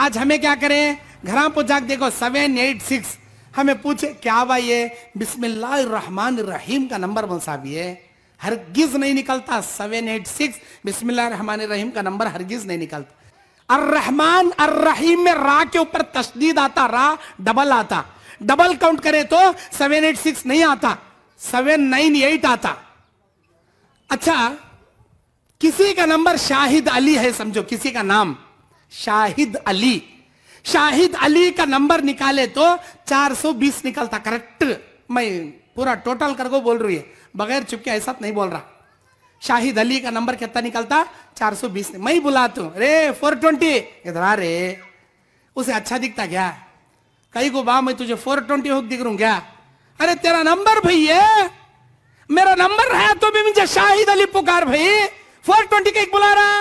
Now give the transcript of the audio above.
आज हमें क्या करें घर पर जाकर देखो सेवन एट सिक्स हमें पूछे क्या भाई ये बिस्मिल्लाहमान रहीम का नंबर बनसा भी है हरगिज नहीं निकलता सेवन एट सिक्स बिस्मिल्लाहमान रहीम का नंबर हरगिज नहीं निकलता अर रहमान अर रहीम में रा के ऊपर तशदीद आता रा डबल आता डबल काउंट करें तो सेवन एट सिक्स नहीं आता सेवन नाइन एट आता अच्छा किसी का नंबर शाहिद अली है समझो किसी का नाम शाहिद अली शाहिद अली का नंबर निकाले तो 420 निकलता करेक्ट मैं पूरा टोटल करके बोल रही है बगैर चुपके ऐसा तो नहीं बोल रहा शाहिद अली का नंबर कितना निकलता 420 मैं बुला तू रे 420 इधर आ रे उसे अच्छा दिखता क्या कहीं को बा मैं तुझे 420 ट्वेंटी हो दिख रू क्या अरे तेरा नंबर भैया मेरा नंबर है तो भी मुझे शाहिद अली पुकार भाई 420 ट्वेंटी का एक बुला रहा